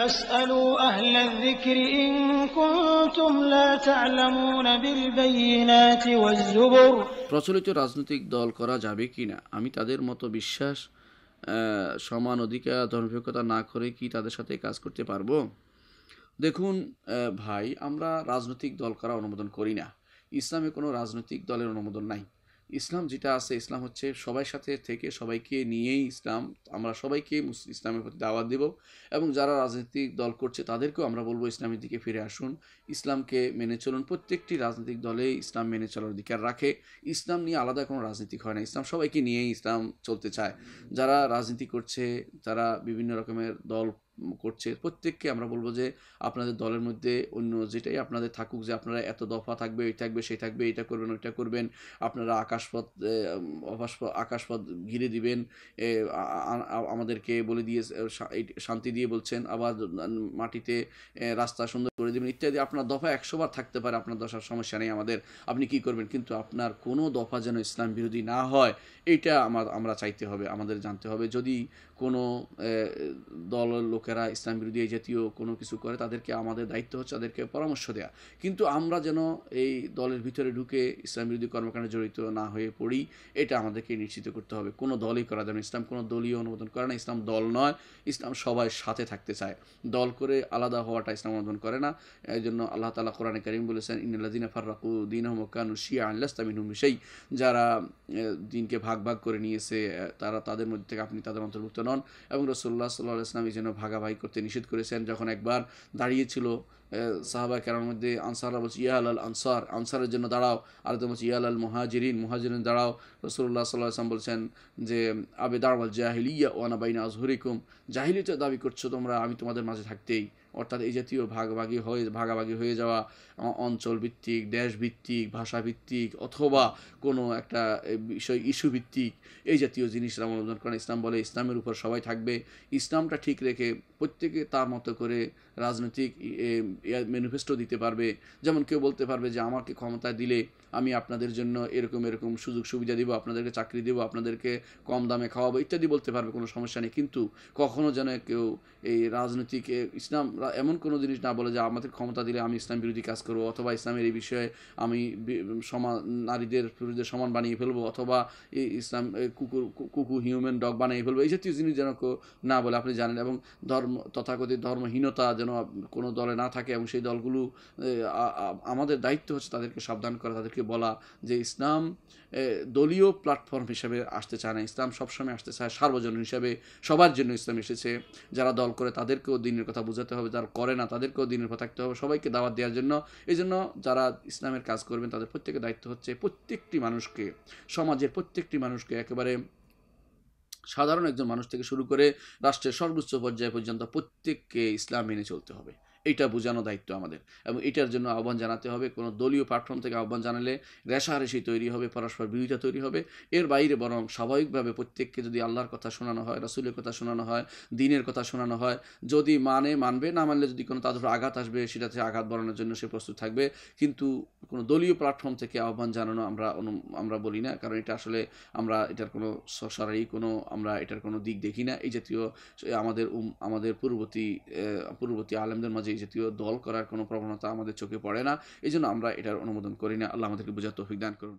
প্রচলিত রাজনৈতিক দল করা যাবে কিনা আমি তাদের মতো বিশ্বাস সমান অধিকার ধর্মনিরপেক্ষতা না করে কি তাদের সাথে কাজ করতে পারবো দেখুন ভাই আমরা রাজনৈতিক দল করা অনুমোদন করি না ইসলামে কোনো রাজনৈতিক দলের অনুমোদন নাই ইসলাম যেটা আছে ইসলাম হচ্ছে সবাই সাথে থেকে সবাইকে নিয়েই ইসলাম আমরা সবাইকে ইসলামের প্রতি দাওয়াত দেব এবং যারা রাজনৈতিক দল করছে তাদেরকেও আমরা বলবো ইসলামের দিকে ফিরে আসুন ইসলামকে মেনে চলুন প্রত্যেকটি রাজনৈতিক দলে ইসলাম মেনে চলার অধিকার রাখে ইসলাম নিয়ে আলাদা কোনো রাজনীতি হয় না ইসলাম সবাইকে নিয়েই ইসলাম চলতে চায় যারা রাজনীতি করছে তারা বিভিন্ন রকমের দল করছে প্রত্যেককে আমরা বলবো যে আপনাদের দলের মধ্যে অন্য যেটাই আপনাদের থাকুক যে আপনারা এত দফা থাকবে এই থাকবে সেই থাকবে এটা করবেন ওইটা করবেন আপনারা আকাশপথ আকাশপথ ঘিরে দিবেন আমাদেরকে বলে দিয়ে শান্তি দিয়ে বলছেন আবার মাটিতে রাস্তা সুন্দর করে দেবেন ইত্যাদি আপনার দফা একশোবার থাকতে পারে আপনার দশার সমস্যা নেই আমাদের আপনি কি করবেন কিন্তু আপনার কোনো দফা যেন ইসলাম বিরোধী না হয় এইটা আমার আমরা চাইতে হবে আমাদের জানতে হবে যদি কোনো দল লোক লোকেরা ইসলাম বিরোধী এই জাতীয় কোনো কিছু করে তাদেরকে আমাদের দায়িত্ব হচ্ছে তাদেরকে পরামর্শ দেওয়া কিন্তু আমরা যেন এই দলের ভিতরে ঢুকে ইসলাম বিরোধী কর্মকাণ্ডে জড়িত না হয়ে পড়ি এটা আমাদেরকে নিশ্চিত করতে হবে কোনো দলই করা যাবে না ইসলাম কোনো দলীয় অনুমোদন করে না ইসলাম দল নয় ইসলাম সবাই সাথে থাকতে চায় দল করে আলাদা হওয়াটা ইসলাম অনুমোদন করে না এই জন্য আল্লাহ তালা কোরআনে করিম বলেছেন ইনাল্লাদিন ফাররাকু দিন হমকানু শিয়া আল্লাহমিন হুমিসাই যারা দিনকে ভাগ ভাগ করে নিয়েছে তারা তাদের মধ্যে থেকে আপনি তাদের অন্তর্ভুক্ত নন এবং রসোল্লা সাল্লাহ ইসলাম এই জন্য ভাগা ধারাবাহিক করতে নিষেধ করেছেন যখন একবার দাঁড়িয়েছিল সাহাবা কেরার মধ্যে আনসাররা বলছে ইয়াল আল আনসার আনসারের জন্য দাঁড়াও আর তো বলছে ইয়াল আল মহাজিরিন মহাজিরিন দাঁড়াও রসুল্লাহ সাল্লাহ বলছেন যে আবে দাঁড়াল ইয়া ওয়ানা বাইনা আজহরিকুম জাহিলিতে দাবি করছো তোমরা আমি তোমাদের মাঝে থাকতেই অর্থাৎ এই জাতীয় ভাগাভাগি হয়ে ভাগাভাগি হয়ে যাওয়া অঞ্চল ভিত্তিক দেশ ভিত্তিক ভাষা ভিত্তিক অথবা কোনো একটা বিষয় ইস্যু ভিত্তিক এই জাতীয় জিনিস অনুদান করেন ইসলাম বলে ইসলামের উপর সবাই থাকবে ইসলামটা ঠিক রেখে প্রত্যেকে তার মতো করে রাজনৈতিক ম্যানিফেস্টো দিতে পারবে যেমন কেউ বলতে পারবে যে আমাকে ক্ষমতা দিলে আমি আপনাদের জন্য এরকম এরকম সুযোগ সুবিধা দিব আপনাদেরকে চাকরি দেবো আপনাদেরকে কম দামে খাওয়াবো ইত্যাদি বলতে পারবে কোনো সমস্যা নেই কিন্তু কখনও যেন কেউ এই রাজনৈতিক ইসলাম এমন কোনো জিনিস না বলে যে আমাদের ক্ষমতা দিলে আমি ইসলাম বিরোধী কাজ করবো অথবা ইসলামের এই বিষয়ে আমি সমান নারীদের বিরুদ্ধে সমান বানিয়ে ফেলবো অথবা ইসলাম কুকুর কুকুর হিউম্যান ডগ বানিয়ে ফেলবো এই জাতীয় জিনিস যেন কেউ না বলে আপনি জানেন এবং ধর্ম ধর্ম তথাকথিত ধর্মহীনতা যেন কোনো দলে না থাকে এবং সেই দলগুলো আমাদের দায়িত্ব হচ্ছে তাদেরকে সাবধান করা তাদেরকে বলা যে ইসলাম দলীয় প্ল্যাটফর্ম হিসেবে আসতে চায় না ইসলাম সবসময় আসতে চায় সার্বজনীন হিসাবে সবার জন্য ইসলাম এসেছে যারা দল করে তাদেরকেও দিনের কথা বোঝাতে হবে যারা করে না তাদেরকেও দিনের কথা থাকতে হবে সবাইকে দাওয়াত দেওয়ার জন্য এই জন্য যারা ইসলামের কাজ করবেন তাদের প্রত্যেকের দায়িত্ব হচ্ছে প্রত্যেকটি মানুষকে সমাজের প্রত্যেকটি মানুষকে একেবারে সাধারণ একজন মানুষ থেকে শুরু করে রাষ্ট্রের সর্বোচ্চ পর্যায়ে পর্যন্ত প্রত্যেককে ইসলাম মেনে চলতে হবে এটা বোঝানো দায়িত্ব আমাদের এবং এটার জন্য আহ্বান জানাতে হবে কোনো দলীয় প্ল্যাটফর্ম থেকে আহ্বান জানালে রেশারেশি তৈরি হবে পরস্পর বিরোধিতা তৈরি হবে এর বাইরে বরং স্বাভাবিকভাবে প্রত্যেককে যদি আল্লাহর কথা শোনানো হয় রাসুলের কথা শোনানো হয় দিনের কথা শোনানো হয় যদি মানে মানবে না মানলে যদি কোনো তাদের আঘাত আসবে সেটাতে আঘাত বাড়ানোর জন্য সে প্রস্তুত থাকবে কিন্তু কোনো দলীয় প্ল্যাটফর্ম থেকে আহ্বান জানানো আমরা আমরা বলি না কারণ এটা আসলে আমরা এটার কোনো সরাসরি কোনো আমরা এটার কোনো দিক দেখি না এই জাতীয় আমাদের আমাদের পূর্ববর্তী পূর্ববর্তী আলেমদের মাঝে জাতীয় দল করার কোনো প্রবণতা আমাদের চোখে পড়ে না এই জন্য আমরা এটার অনুমোদন করি না আল্লাহ আমাদেরকে বোঝা তৌফিক দান করুন